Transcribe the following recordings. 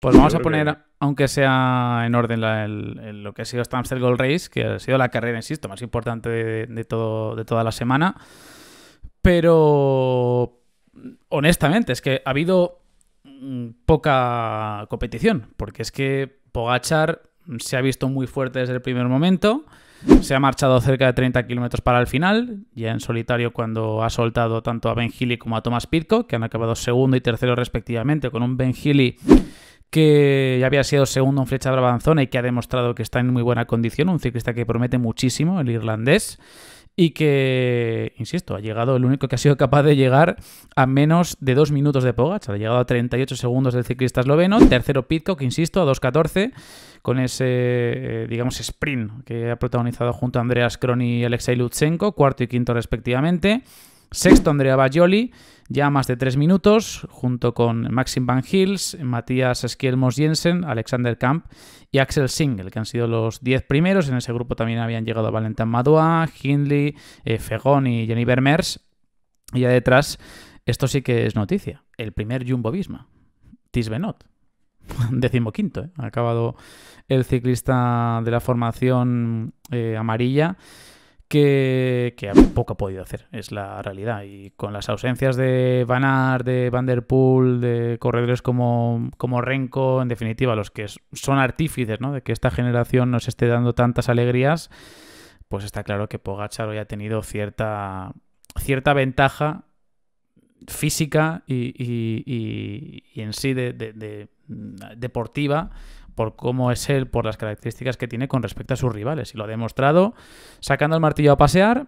Pues vamos a poner, aunque sea en orden, lo que ha sido esta Amstel Gold Race, que ha sido la carrera, insisto, más importante de, todo, de toda la semana. Pero, honestamente, es que ha habido mm, poca competición, porque es que Pogachar se ha visto muy fuerte desde el primer momento, se ha marchado cerca de 30 kilómetros para el final, ya en solitario cuando ha soltado tanto a Ben Healy como a Thomas Pitcock, que han acabado segundo y tercero respectivamente, con un Ben Healy que ya había sido segundo en flecha de la brabanzona y que ha demostrado que está en muy buena condición, un ciclista que promete muchísimo, el irlandés, y que, insisto, ha llegado, el único que ha sido capaz de llegar a menos de dos minutos de Pogacar, ha llegado a 38 segundos del ciclista esloveno, tercero Pitcock, insisto, a 2.14, con ese, eh, digamos, sprint que ha protagonizado junto a Andreas Kron y Alexei Lutsenko, cuarto y quinto respectivamente, Sexto, Andrea Bajoli, ya más de tres minutos, junto con Maxim Van Hills, Matías Esquielmos Jensen, Alexander Camp y Axel Singel, que han sido los diez primeros. En ese grupo también habían llegado Valentin Madoua, Hindley, eh, Fegón y Jennifer Mers. Y ya detrás, esto sí que es noticia: el primer Jumbo Visma, Tisbenot. Decimoquinto, eh. ha acabado el ciclista de la formación eh, amarilla que, poco ha podido hacer, es la realidad. Y con las ausencias de Van de Van de corredores como, como Renko, en definitiva, los que son artífices ¿no? de que esta generación nos esté dando tantas alegrías, pues está claro que Pogachar hoy ha tenido cierta, cierta ventaja física y, en sí mm, deportiva por cómo es él, por las características que tiene con respecto a sus rivales. Y lo ha demostrado sacando el martillo a pasear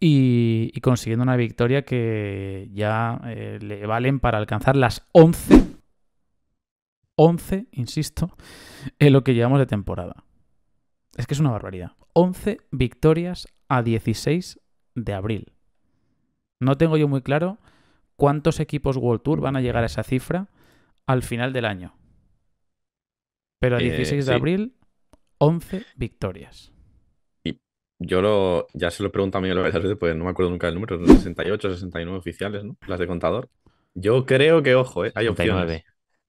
y, consiguiendo una victoria que ya eh, le valen para alcanzar las 11. 11, insisto, en lo que llevamos de temporada. Es que es una barbaridad. 11 victorias a 16 de abril. No tengo yo muy claro cuántos equipos World Tour van a llegar a esa cifra al final del año. Pero 16 eh, de abril, 11 victorias. Y yo lo, ya se lo he preguntado a mí a veces, pues no me acuerdo nunca del número, 68, 69 oficiales, ¿no? Las de contador. Yo creo que, ojo, eh, hay opciones.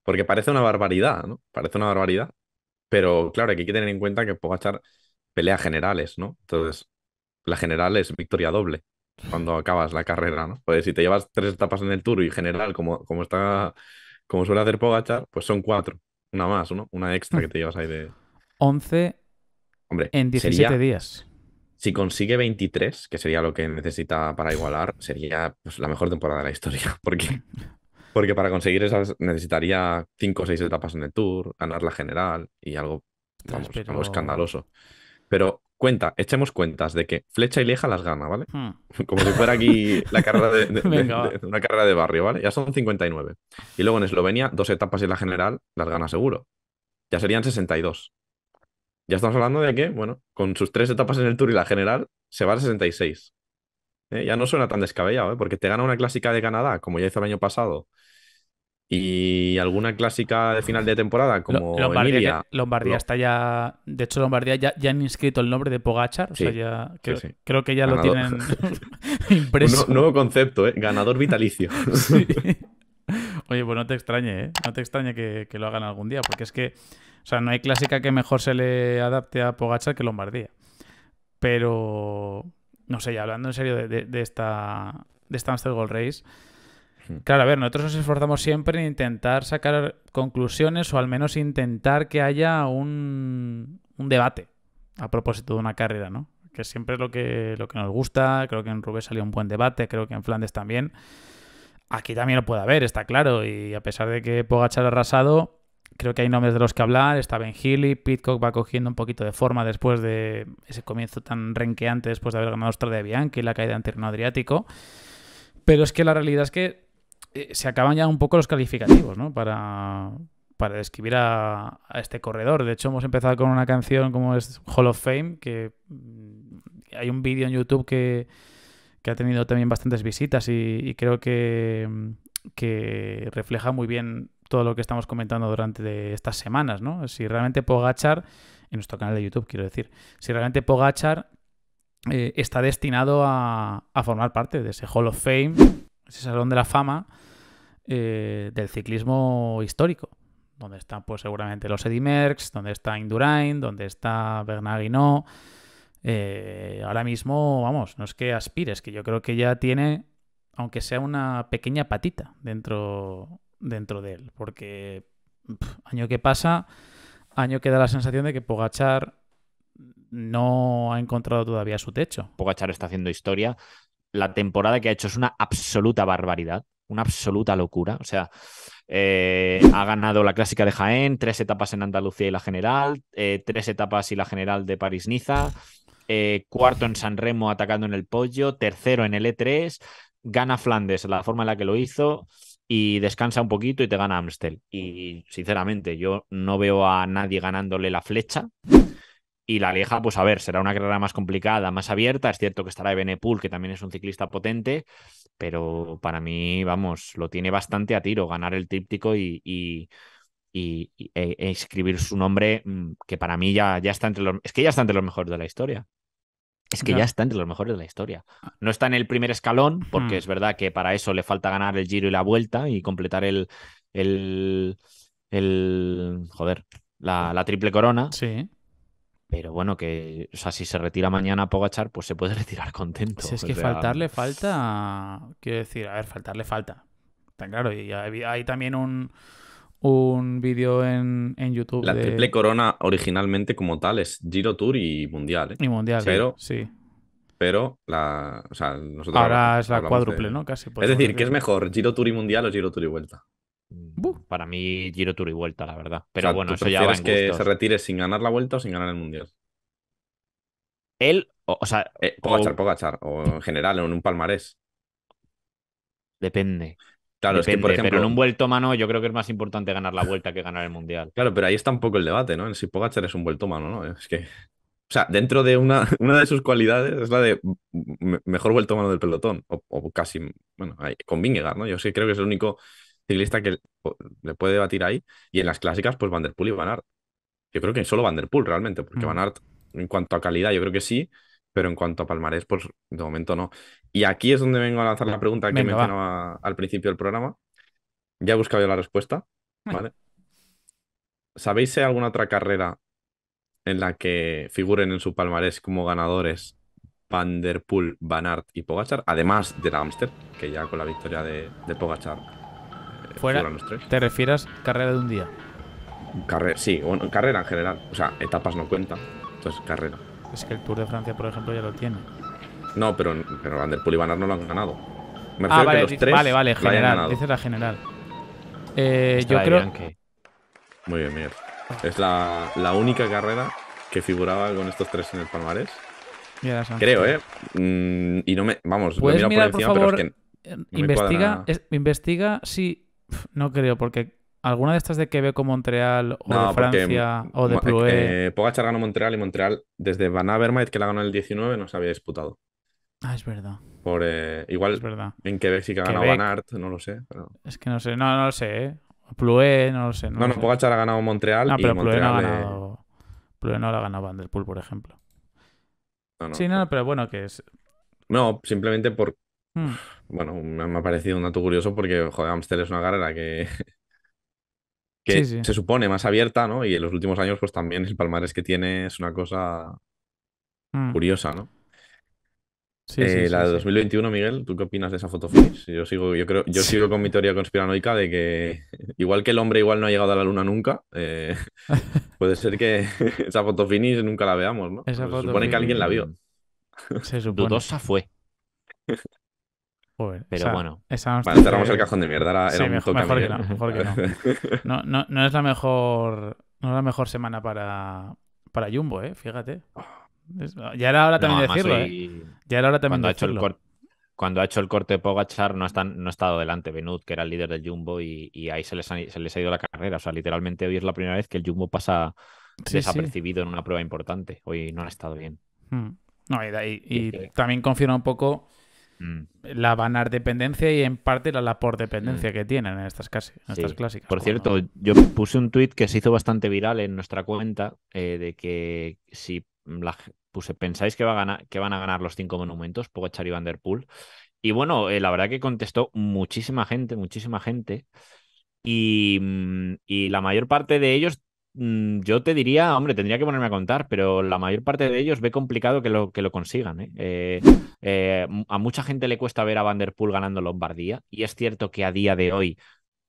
Porque parece una barbaridad, ¿no? Parece una barbaridad. Pero claro, hay que tener en cuenta que Pogachar pelea generales, ¿no? Entonces, la general es victoria doble cuando acabas la carrera, ¿no? Pues si te llevas tres etapas en el tour y general, como, como está, como suele hacer Pogachar, pues son cuatro. Una más, ¿no? Una extra que te llevas ahí de. 11 Hombre, en 17 días. Si consigue 23, que sería lo que necesita para igualar, sería pues, la mejor temporada de la historia. Porque, porque para conseguir esas necesitaría cinco o seis etapas en el Tour, ganar la general y algo, vamos, algo escandaloso. Pero Cuenta, echemos cuentas de que Flecha y Leja las gana, ¿vale? Hmm. Como si fuera aquí la carrera una carrera de barrio, ¿vale? Ya son 59. Y luego en Eslovenia, dos etapas y la general las gana seguro. Ya serían 62. Ya estamos hablando de que, bueno, con sus tres etapas en el Tour y la general, se va a 66. ¿Eh? Ya no suena tan descabellado, ¿eh? Porque te gana una clásica de Canadá, como ya hizo el año pasado, y alguna clásica de final de temporada, como Lombardía, está ya. De hecho, Lombardía ya, han inscrito el nombre de Pogachar. O sea, ya, creo, que ya lo tienen impreso. nuevo concepto, ¿eh? Ganador vitalicio. Oye, pues no te extrañe, ¿eh? No te extrañe que, lo hagan algún día, porque es que. O sea, no hay clásica que mejor se le adapte a Pogachar que Lombardía. Pero. No sé, ya hablando en serio de, esta. De esta Amstel Gold Race Mm. Claro, a ver, nosotros nos esforzamos siempre en intentar sacar conclusiones o al menos intentar que haya un, debate a propósito de una carrera, ¿no? Que siempre es lo que, lo que nos gusta. Creo que en Rubén salió un buen debate, creo que en Flandes también. Aquí también lo puede haber, está claro. Y a pesar de que Pogachar ha arrasado, creo que hay nombres de los que hablar. Está Ben Healy, Pitcock va cogiendo un poquito de forma después de ese comienzo tan renqueante después de haber ganado Australia Bianchi y la caída en terreno adriático. Pero es que la realidad es que eh, se acaban ya un poco los calificativos, ¿no? Para, para describir a, este corredor. De hecho, hemos empezado con una canción como es Hall of Fame, que mm, hay un vídeo en YouTube que, que, ha tenido también bastantes visitas y, creo que, mm, que, refleja muy bien todo lo que estamos comentando durante estas semanas, ¿no? Si realmente Pogachar, en nuestro canal de YouTube quiero decir, si realmente Pogachar eh, está destinado a, a formar parte de ese Hall of Fame ese salón de la fama eh, del ciclismo histórico, donde están pues seguramente los Eddy Merckx, donde está Indurain, donde está Bernard eh, ahora mismo, vamos, no es que aspires, que yo creo que ya tiene, aunque sea una pequeña patita dentro, dentro de él, porque año que pasa, año que da la sensación de que Pogachar no ha encontrado todavía su techo. Pogachar está haciendo historia, la temporada que ha hecho es una absoluta barbaridad, una absoluta locura. O sea, eh, ha ganado la clásica de Jaén, tres etapas en Andalucía y la general, eh, tres etapas y la general de París-Niza, eh, cuarto en San Remo atacando en el pollo, tercero en el E3, gana Flandes, la forma en la que lo hizo. Y descansa un poquito y te gana Amstel. Y sinceramente, yo no veo a nadie ganándole la flecha. Y la Lieja, pues a ver, será una carrera más complicada, más abierta. Es cierto que estará Pul que también es un ciclista potente, pero para mí, vamos, lo tiene bastante a tiro ganar el tríptico y, y e, e, escribir su nombre mm, que para mí ya, ya está entre los es que ya está entre los mejores de la historia es que ya está entre los mejores de la historia no está en el primer escalón porque hmm. es verdad que para eso le falta ganar el giro y la vuelta y completar el el, el joder la triple corona sí pero bueno, que si se retira mañana a Pogachar, pues se puede retirar contento. Si es que faltarle falta, quiero decir, a ver, faltarle falta. Está claro, y hay, también un, un vídeo en, en, YouTube. La triple corona originalmente como tal es Giro Tour y Mundial. ¿eh? Y Mundial, sí. Pero la, o sea, nosotros ahora es la cuádruple, ¿no? Casi. Es decir, ¿qué es mejor, Giro Tour y Mundial o Giro Tour y Vuelta? Mm, para mí, Giro Tour y vuelta, la verdad. Pero bueno, eso ya va que se retire sin ganar la vuelta o sin ganar el mundial? Él, o, sea. Pogachar, eh, o... Pogachar, o en general, en un palmarés. Depende. Claro, es que, por ejemplo... pero en un vuelto mano yo creo que es más importante ganar la vuelta que ganar el mundial. Claro, pero ahí está un poco el debate, ¿no? si Pogachar es un vuelto mano, ¿no? Es que. O sea, dentro de una, una de sus cualidades es la de mejor vuelto mano del pelotón, o, casi, bueno, con Vingegaard, ¿no? Yo sí creo que es el único ciclista que le puede debatir ahí. Y en las clásicas, pues Van der Poel y Van Aert. Yo creo que solo Van der Poel realmente, porque mm. Van Aert, en cuanto a calidad, yo creo que sí, pero en cuanto a palmarés, pues de momento no. Y aquí es donde vengo a lanzar la pregunta que me mencionaba al principio del programa. Ya he buscado yo la respuesta, ¿Sabéis si hay alguna otra carrera en la que figuren en su palmarés como ganadores Van Der Poel, Van Aert y Pogachar, además de la Amster, que ya con la victoria de, de Pogachar Fuera, ¿Te refieras carrera de un día? carrera sí, bueno, carrera en general. O sea, etapas no cuentan. Entonces, carrera. Es que el Tour de Francia, por ejemplo, ya lo tiene. No, pero, pero Van y Van no lo han ganado. ah, vale, vale, vale, general. Dice la general. Eh, yo creo. Muy bien, Es la, única carrera que figuraba con estos tres en el palmarés. creo, ¿eh? Mm, y no me. Vamos, voy mirar, por encima, pero es que. Eh, investiga, investiga si no creo, porque alguna de estas de Quebec o Montreal o de Francia o de Ploué. Eh, e. Pogachar ganó Montreal y Montreal desde Van Avermaet, que la ganó en el 19, no se había disputado. Ah, es verdad. Por, eh, igual es verdad. en Quebec sí que ha ganado Van Aert, no lo sé. Es que no sé, no, no lo sé. ¿eh? E, no lo sé. No, no, no ha ganado Montreal. No, ah, pero y e no ha ganado. Ploué eh, no la ha ganado Van por ejemplo. sí, no, pero bueno, que es. No, simplemente por Mm. Bueno, me, ha parecido un dato curioso porque, joder, Amstel es una carrera que, que se supone más abierta, ¿no? Y en los últimos años, pues también el palmarés que tiene es una cosa mm. curiosa, ¿no? Sí, eh, la de 2021, Miguel, ¿tú qué opinas de esa foto finish? Yo sigo, yo creo, yo sigo con mi teoría conspiranoica de que igual que el hombre igual no ha llegado a la luna nunca, eh, puede ser que esa foto finis nunca la veamos, ¿no? Pues se supone que alguien la vio. Se supone. Dudosa fue pero bueno. cerramos el cajón de mierda. Era, mejor, que no. no. es la mejor, no la mejor semana para, para Jumbo, ¿eh? Fíjate. ya era hora también de decirlo, ¿eh? Ya era hora también cuando ha hecho el corte Pogachar no, no ha estado delante Benut, que era el líder del Jumbo, y, ahí se les, ha, ido la carrera. O sea, literalmente hoy es la primera vez que el Jumbo pasa desapercibido en una prueba importante. Hoy no ha estado bien. Hmm. y, y también confirma un poco Mm. la banar dependencia y en parte la por dependencia mm. que tienen en estas, casi, clásicas. Por cierto, yo puse un tweet que se hizo bastante viral en nuestra cuenta eh, de que si puse, pensáis que, va a ganar, que van a ganar los cinco monumentos, Pogachar y Vanderpool. Y bueno, eh, la verdad que contestó muchísima gente, muchísima gente. Y, mm, y, la mayor parte de ellos Mm, yo te diría, hombre, tendría que ponerme a contar, pero la mayor parte de ellos ve complicado que lo, que lo consigan. ¿eh? Eh, eh, a mucha gente le cuesta ver a Vanderpool ganando Lombardía, y es cierto que a día de hoy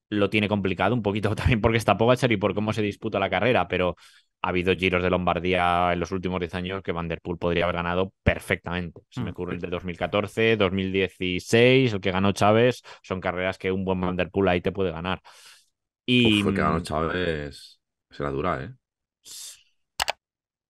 lo tiene complicado, un poquito también porque está Pogacar y por cómo se disputa la carrera, pero ha habido giros de Lombardía en los últimos 10 años que Vanderpool podría haber ganado perfectamente. Se mm, me ocurre el de 2014, 2016, el que ganó Chávez, son carreras que un buen Vanderpool ahí te puede ganar. Y... ganó mm, Chávez Será dura, ¿eh?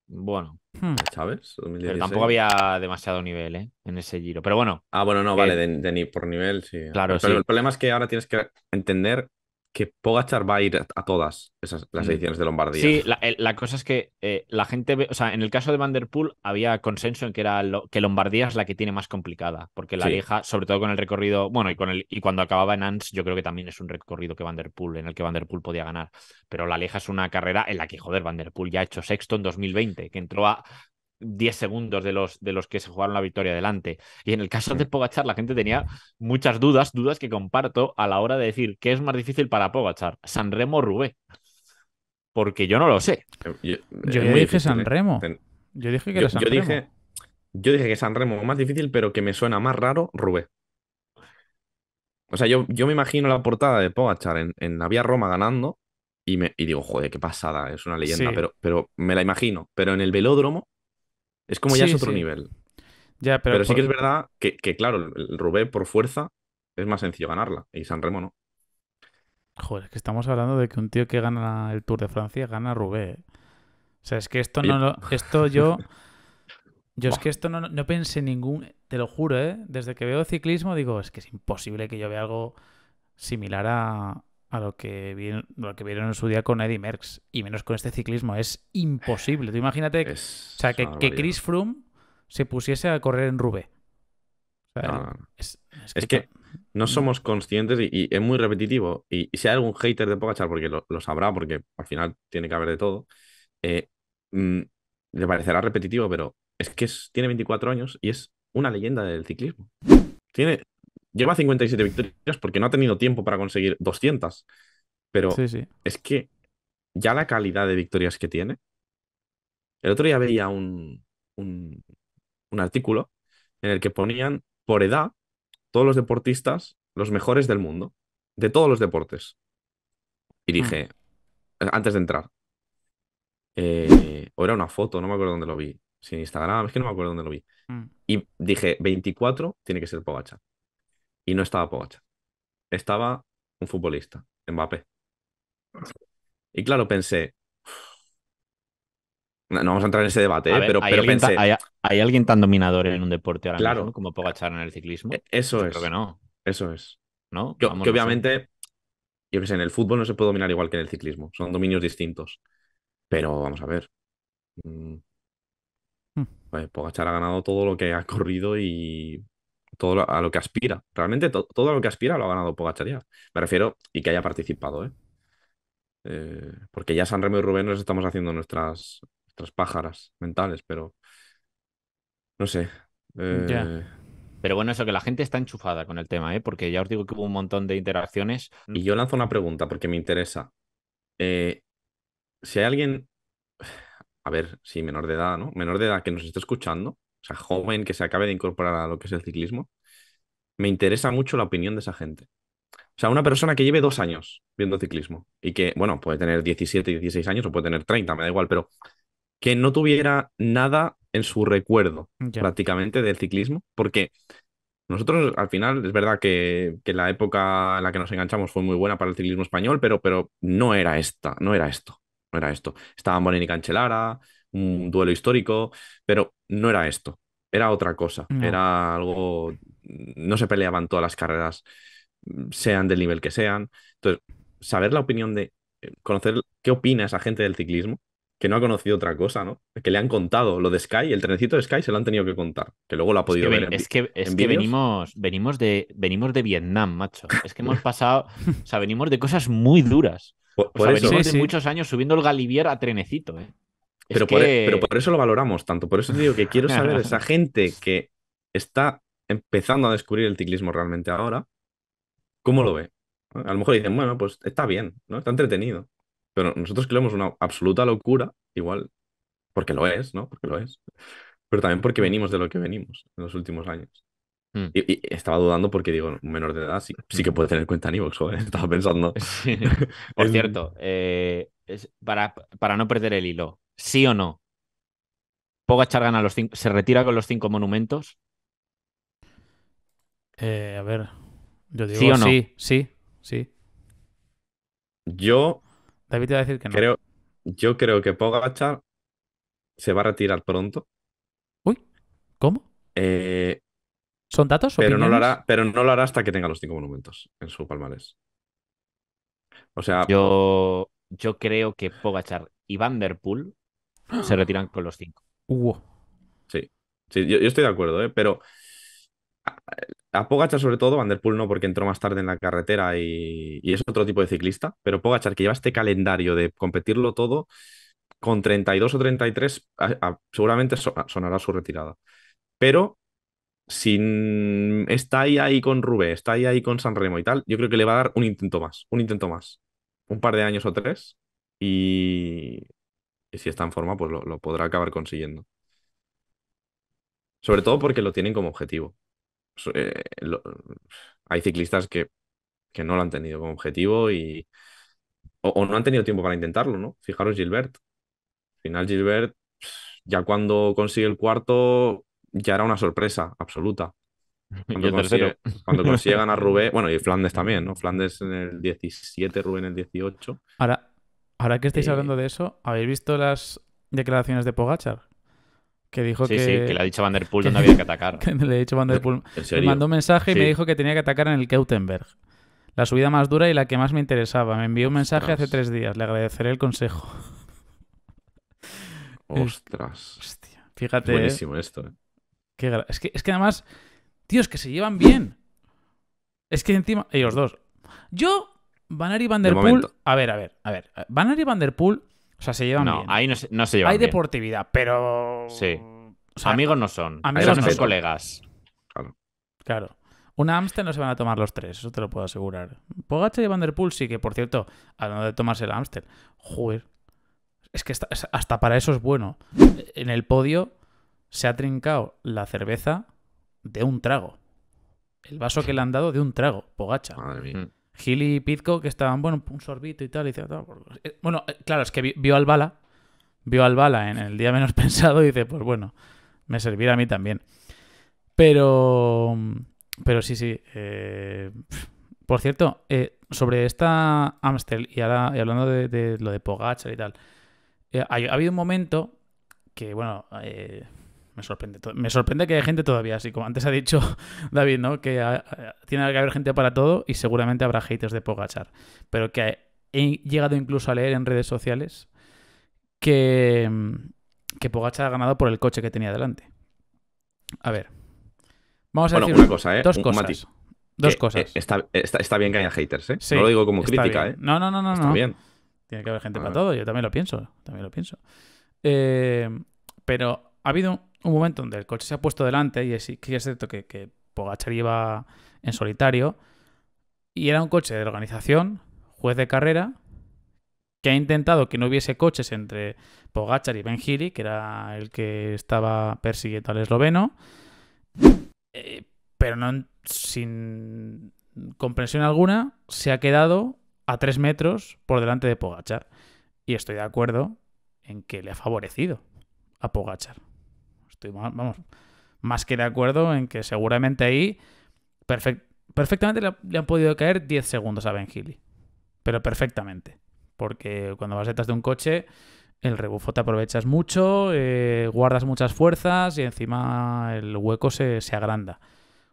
Bueno. Hmm. ¿Chávez? tampoco había demasiado nivel ¿eh? en ese giro. Pero bueno. Ah, bueno, no, vale, eh, de, por nivel sí. Claro, Pero el problema es que ahora tienes que entender que Pogachar va a ir a todas esas, las mm. ediciones de Lombardía. Sí, la, eh, cosa es que eh, la gente, o sea, en el caso de Vanderpool había consenso en que era que Lombardía es la que tiene más complicada, porque la aleja sobre todo con el recorrido, bueno, y con el y cuando acababa en Ans, yo creo que también es un recorrido que Vanderpool en el que Vanderpool podía ganar, pero la aleja es una carrera en la que joder, Vanderpool ya ha hecho sexto en 2020, que entró a 10 segundos de los, de los que se jugaron la victoria delante. Y en el caso de Pogachar, la gente tenía muchas dudas, dudas que comparto a la hora de decir qué es más difícil para Pogachar, Sanremo o Rubé. Porque yo no lo sé. Yo, dije Sanremo. Yo dije que era Sanremo. Yo dije, que Sanremo más difícil, pero que me suena más raro Rubé. O sea, yo, yo me imagino la portada de Pogachar en, en la Vía Roma ganando y, me, digo, joder, qué pasada, es una leyenda, pero, pero me la imagino. Pero en el velódromo es como ya es otro nivel. Ya, pero, sí que es verdad que, claro, el Rubé por fuerza es más sencillo ganarla y San Remo no. Joder, es que estamos hablando de que un tío que gana el Tour de Francia gana Rubé. ¿eh? O sea, es que esto no lo, Esto yo. Yo es que esto no, no pensé ningún. Te lo juro, ¿eh? Desde que veo ciclismo digo, es que es imposible que yo vea algo similar a, a lo que, vieron, en su día con Eddie Merckx y menos con este ciclismo. Es imposible. Tú imagínate sea, que, Chris Froome se pusiese a correr en Rubé. es, que, no somos conscientes y, es muy repetitivo. Y, si hay algún hater de Pogachar, porque lo, sabrá, porque al final tiene que haber de todo, eh, mm, le parecerá repetitivo, pero es que tiene 24 años y es una leyenda del ciclismo. Tiene, lleva 57 victorias porque no ha tenido tiempo para conseguir 200. Pero es que ya la calidad de victorias que tiene. El otro día veía un, un, artículo en el que ponían por edad todos los deportistas los mejores del mundo, de todos los deportes. Y dije, hmm. eh, antes de entrar, eh, o era una foto, no me acuerdo dónde lo vi, sin Instagram, es que no me acuerdo dónde lo vi. Hmm. Y dije, 24 tiene que ser Pogacha. Y no estaba Pogachar. Estaba un futbolista, Mbappé. Y claro, pensé. No, vamos a entrar en ese debate, ¿eh? pero, pero pensé. hay, alguien tan dominador en un deporte ahora claro, mismo como Pogachar en el ciclismo? E, eso es. Creo que no. Eso es. ¿No? Que, obviamente yo qué sé, en el fútbol no se puede dominar igual que en el ciclismo, son dominios distintos. Pero vamos a ver. Mm. Hmm. Pues Pogachar ha ganado todo lo que ha corrido y todo a lo que aspira. Realmente todo lo que aspira lo ha ganado Pogacharía. Me refiero y que haya participado, ¿eh? eh porque ya Sanremo y Rubén nos estamos haciendo nuestras, nuestras pájaras mentales, pero no sé. Eh. Pero bueno, eso que la gente está enchufada con el tema, ¿eh? porque ya os digo que hubo un montón de interacciones. Y yo lanzo una pregunta porque me interesa. Eh, si hay alguien, a ver, sí, menor de edad, ¿no? Menor de edad que nos esté escuchando, o sea, joven que se acabe de incorporar a lo que es el ciclismo, me interesa mucho la opinión de esa gente. O sea, una persona que lleve dos años viendo ciclismo y que, bueno, puede tener 17, 16 años o puede tener 30, me da igual, pero que no tuviera nada en su recuerdo prácticamente del ciclismo, porque nosotros al final es verdad que, la época en la que nos enganchamos fue muy buena para el ciclismo español, pero, pero no era esta, no era esto, no era esto. Estaban y Canchelara, un duelo histórico, pero no era esto, era otra cosa, era algo, no se peleaban todas las carreras, sean del nivel que sean. Entonces, saber la opinión de, eh, conocer qué opina esa gente del ciclismo, que no ha conocido otra cosa, ¿no? Que le han contado lo de Sky, el trencito de Sky se lo han tenido que contar, que luego lo ha podido ver. es que, es que venimos, venimos, de, venimos de Vietnam, macho. Es que hemos pasado, o sea, venimos de cosas muy duras. Por, de muchos años subiendo el Galivier a trenecito, ¿eh? E-, pero, por, eso lo valoramos tanto. Por eso digo que quiero saber esa gente que está empezando a descubrir el ciclismo realmente ahora, ¿cómo lo ve? A lo mejor dicen, bueno, pues está bien, ¿no? Está entretenido. Pero nosotros creemos una absoluta locura, igual, porque lo es, ¿no? Porque lo es. Pero también porque venimos de lo que venimos en los últimos años. Mm. Y, estaba dudando porque digo, menor de edad sí, que puede tener cuenta en Evox, estaba pensando. Por cierto, eh, es para, para no perder el hilo, ¿sí o no? Pogachar gana los se retira con los cinco monumentos. Eh, a ver, yo digo ¿Sí, o no? sí, sí, Yo decir que Creo, yo creo que Pogachar se va a retirar pronto. Uy, ¿cómo? Eh, ¿Son datos? Pero no, lo hará, pero no lo hará hasta que tenga los cinco monumentos en su palmarés. O sea. Yo, yo creo que Pogachar y Poel se retiran con los cinco. Sí, yo, estoy de acuerdo, ¿eh? pero a, Pogachar sobre todo, Vanderpool no, porque entró más tarde en la carretera y, es otro tipo de ciclista, pero Pogachar que lleva este calendario de competirlo todo, con 32 o 33 seguramente sonará su retirada. Pero si está ahí, ahí con Rubé, está ahí, ahí con Sanremo y tal, yo creo que le va a dar un intento más, un intento más, un par de años o tres, y, si está en forma, pues lo, podrá acabar consiguiendo. Sobre todo porque lo tienen como objetivo. Eh, hay ciclistas que, no lo han tenido como objetivo y o, o no han tenido tiempo para intentarlo, ¿no? Fijaros Gilbert. Al final Gilbert, ya cuando consigue el cuarto, ya era una sorpresa absoluta. Cuando, y a Rubén, bueno, y Flandes también, ¿no? Flandes en el 17, Rubén en el 18. Ahora, ahora que estáis eh, hablando de eso, ¿habéis visto las declaraciones de Pogachar? Que dijo que. Sí, que le ha dicho Van der Poel que... había que atacar. le ha dicho Van der Poel. Me mandó un mensaje y me dijo que tenía que atacar en el Keutenberg. La subida más dura y la que más me interesaba. Me envió un mensaje hace tres días. Le agradeceré el consejo. Ostras. Hostia. Fíjate. ¿eh? buenísimo esto, ¿eh? es, que, es que además, tíos, que se llevan bien. Es que encima, ellos dos. Yo, Banner y Der a ver, a ver, a ver. Banner y Poel, o sea, se llevan bien. No, ahí no se, Hay deportividad, pero. Sí. O sea, amigos no son. Amigos no son colegas. Claro. claro. Una Amstel no se van a tomar los tres, eso te lo puedo asegurar. Pogacha y Van Poel sí que, por cierto, a de tomarse el Amstel, joder. Es que hasta para eso es bueno. En el podio, se ha trincado la cerveza de un trago. El vaso que le han dado de un trago, Pogacha. Madre mm. y Pitco que estaban, bueno, un sorbito y tal. Ah, eh, bueno, eh, claro, es que vio al bala, vio al bala en el día menos pensado y dice, pues bueno, me servirá a mí también. Pero, pero sí, sí. Eh, por cierto, sobre esta Amstel y ahora hablando de, lo de Pogacha y tal, ha, habido un momento que, bueno, me sorprende. Me sorprende que hay gente todavía, así como antes ha dicho David, ¿no? Que tiene que haber gente para todo y seguramente habrá haters de Pogachar. Pero que he llegado incluso a leer en redes sociales que, mm, que Pogachar ha ganado por el coche que tenía delante. A ver. Vamos a decir una cosa, ¿eh? dos cosas. Dos eh, cosas. Está, bien que haya haters, ¿eh? no lo digo como crítica, ¿eh? No, no, no, no. Está bien. Tiene que haber gente para todo, yo también lo pienso. También lo pienso. Eh, pero ha habido un momento donde el coche se ha puesto delante y es, cierto que, Pogachar iba en solitario y era un coche de organización, juez de carrera, que ha intentado que no hubiese coches entre Pogachar y Ben que era el que estaba persiguiendo al esloveno, eh, pero no, sin comprensión alguna se ha quedado a tres metros por delante de Pogachar. Y estoy de acuerdo en que le ha favorecido a Pogachar estoy, vamos, más que de acuerdo en que seguramente ahí perfectamente le, han podido caer 10 segundos a Ben Healy. Pero perfectamente. Porque cuando vas detrás de un coche, el rebufo te aprovechas mucho, eh, guardas muchas fuerzas y encima el hueco se, agranda.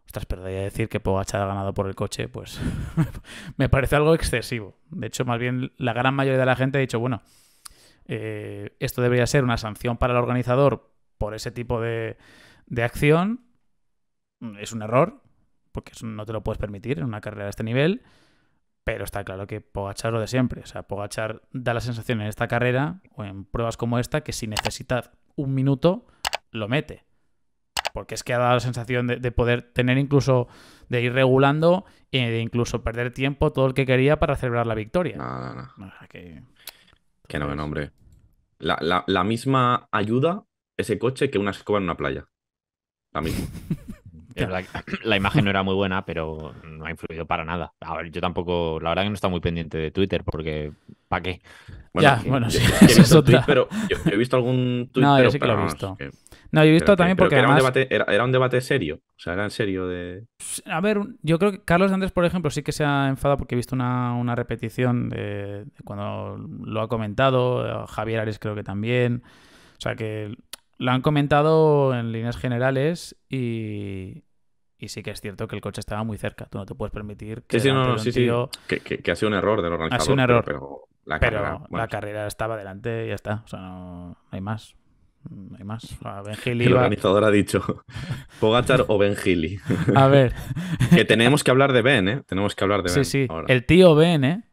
Ostras, pero decir que Pogachar ha ganado por el coche, pues me parece algo excesivo. De hecho, más bien la gran mayoría de la gente ha dicho, bueno, eh, esto debería ser una sanción para el organizador por ese tipo de, acción. Mm, es un error, porque no te lo puedes permitir en una carrera de este nivel. Pero está claro que Pogachar lo de siempre. O sea, Pogachar da la sensación en esta carrera o en pruebas como esta que si necesitas un minuto, lo mete. Porque es que ha dado la sensación de, poder tener incluso, de ir regulando e de incluso perder tiempo todo el que quería para celebrar la victoria. No, no, no. que... no, hombre. La, la, la misma ayuda ese coche que una escoba en una playa. A mí. La, imagen no era muy buena, pero no ha influido para nada. A ver, yo tampoco, la verdad que no está muy pendiente de Twitter, porque ¿para qué? Bueno, sí, he, pero he visto algún Twitter, no, yo he visto. no, yo he visto también porque era, un debate, serio, o sea, era en serio de... A ver, yo creo que Carlos Andrés, por ejemplo, sí que se ha enfadado porque he visto una, repetición de cuando lo ha comentado, eh, Javier Ares creo que también, o sea que lo han comentado en líneas generales y, sí que es cierto que el coche estaba muy cerca. Tú no te puedes permitir que. Sí, Que, ha sido un error del organizador. Ha sido un error. Pero, la, carrera, estaba adelante y ya está. O sea, no, hay más. hay más. el organizador ha dicho: Pogachar o Ben Gili. A ver. que tenemos que hablar de Ben, ¿eh? Tenemos que hablar de Ben. Sí, sí. El tío Ben, ¿eh?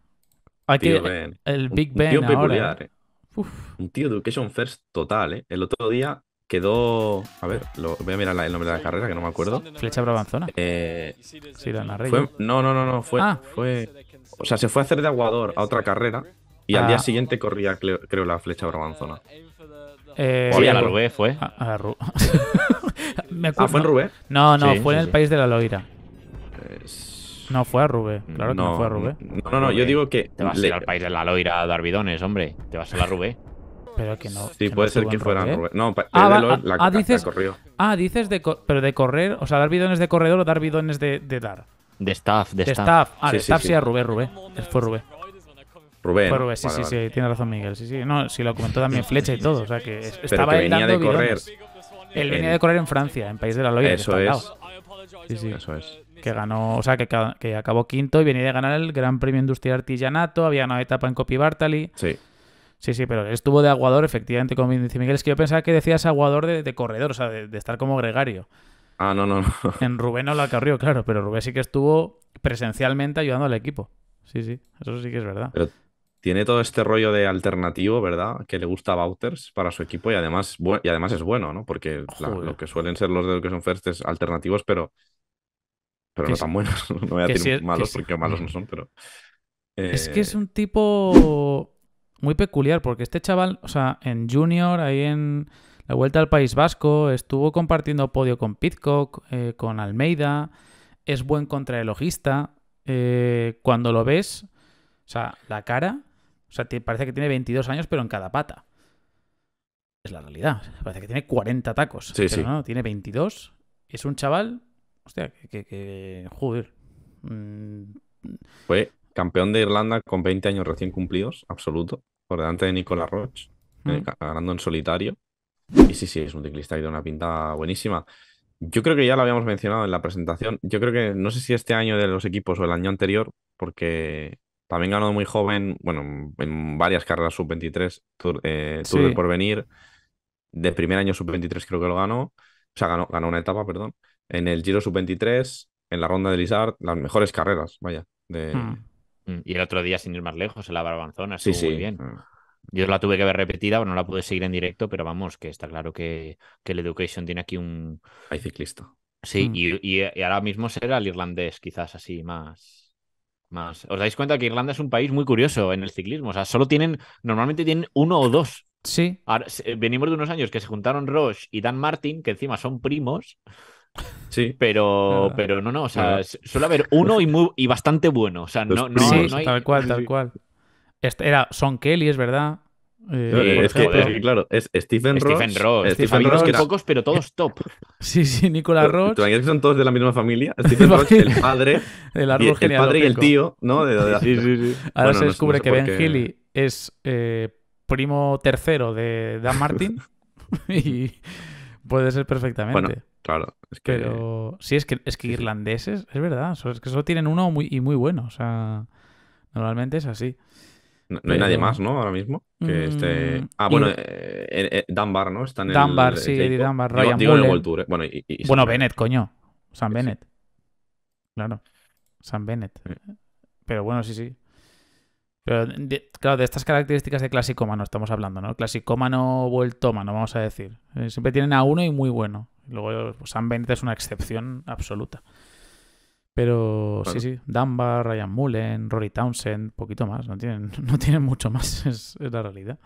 El tío ben. El Big Ben. tío ahora, ¿eh? ¿eh? Un tío de Education First total, ¿eh? El otro día quedó. A ver, lo, voy a mirar el nombre de la carrera, que no me acuerdo. Flecha Brabanzona. Eh, sí, la fue, no, no, no, no. Fue, ah. fue. O sea, se fue a hacer de aguador a otra carrera y al día ah. siguiente corría, creo, la flecha Brabanzona. Eh, a la Rubé fue. A, la Ah, fue en Rubé. No, no, fue en el país de la Loira. No fue a Rubé, claro no, que no fue a Rubé No, no, no, yo digo que. Te vas a ir al país de la Loira a bidones, hombre. Te vas a la Rubé. Pero que no. Sí, puede ser que fuera Rubé. No, ah, eh, ah, ah dices, Ah, dices de, pero de correr. O sea, dar bidones de corredor o dar de, de dar. De staff, de, de staff. staff. Ah, sí, de staff sí, a Rubé, Rubé. Fue Rubé. Rubén. Fue Rubé, sí, sí, sí, tiene razón Miguel. Sí, sí, no, sí lo comentó también Flecha y todo. O sea, que estaba Pero que venía de correr. Él venía de correr en Francia, en País de la Loira. Eso es. Sí, sí. Eso es que ganó, o sea, que, acabó quinto y venía de ganar el Gran Premio Industrial Artillanato, había una etapa en Copi Bartali. Sí. Sí, sí, pero estuvo de aguador, efectivamente, con dice Miguel. Es que yo pensaba que decías aguador de, corredor, o sea, de, estar como gregario. Ah, no, no, no. En Rubén no lo acarrió, claro, pero Rubén sí que estuvo presencialmente ayudando al equipo. Sí, sí, eso sí que es verdad. Pero tiene todo este rollo de alternativo, ¿verdad? Que le gusta a Bauters para su equipo y además, y además es bueno, ¿no? Porque lo que suelen ser los de los que son first es alternativos, pero pero no tan buenos. no voy a decir malos porque malos no son, pero. Es que es eh, un tipo muy peculiar, porque este chaval, o sea, en Junior, ahí en la Vuelta al País Vasco, estuvo compartiendo podio con Pitcock, eh, con Almeida, es buen contrarrelojista. Eh, cuando lo ves, o sea, la cara, o sea, parece que tiene 22 años, pero en cada pata. Es la realidad. Parece que tiene 40 tacos. Sí, sí. no, tiene 22. Es un chaval Hostia, que, que, joder. Mm. Fue campeón de Irlanda con 20 años recién cumplidos, absoluto, por delante de Nicolás Roche, eh, mm. ganando en solitario. Y sí, sí, es un ciclista que tiene una pinta buenísima. Yo creo que ya lo habíamos mencionado en la presentación. Yo creo que no sé si este año de los equipos o el año anterior, porque también ganó muy joven, bueno, en varias carreras sub-23, Tour, eh, Porvenir. De primer año sub-23 creo que lo ganó. O sea, ganó, ganó una etapa, perdón en el Giro Sub-23, en la ronda de Lizard, las mejores carreras, vaya. Hmm. Mm, y el otro día, sin ir más lejos, en la Barbanzona, sí, sí. muy bien. Ah. Yo la tuve que ver repetida, no la pude seguir en directo, pero vamos, que está claro que, el Education tiene aquí un... Hay ciclista. Sí, hmm. y, ahora mismo será el irlandés, quizás así más... Más. Os dais cuenta que Irlanda es un país muy curioso en el ciclismo. O sea, solo tienen, normalmente tienen uno o dos Sí. Eh, venimos de unos años que se juntaron Roche y Dan Martin, que encima son primos, Sí. Pero, ah. pero no, no, o sea, suele haber uno y, y bastante bueno. O sea, pues no, no, no hay... tal cual, tal cual. era Son Kelly, es verdad. Eh, es, que, claro, es Stephen Ross. Stephen Ross. que pocos, pero todos top. sí, sí, Nicolás Ross. son todos de la misma familia? Stephen Ross, el padre. el, y, el padre y el tío, ¿no? De, sí, sí, sí. Ahora se descubre que Ben qué... es eh, primo tercero de Dan Martin. y, Puede ser perfectamente. Bueno, claro. Es Pero sí, es que, es que irlandeses, es verdad, es que solo tienen uno muy, y muy bueno. O sea, normalmente es así. No, hay nadie más, ¿no? Ahora mismo. Que este... Ah, bueno, eh, eh, eh, ¿no? Está en sí, Dunbar, Ryan Bueno, y, bueno Bennett, coño. San Bennett. Claro. San Bennett. Pero bueno, sí, sí. Pero, claro, de estas características de clasicómano estamos hablando, ¿no? Clasicómano mano, vamos a decir. Eh, siempre tienen a uno y muy bueno. Luego pues, San Benito es una excepción absoluta. Pero sí, sí, Dunbar, Ryan Mullen, Rory Townsend, poquito más, no tienen, no tienen mucho más, es la realidad.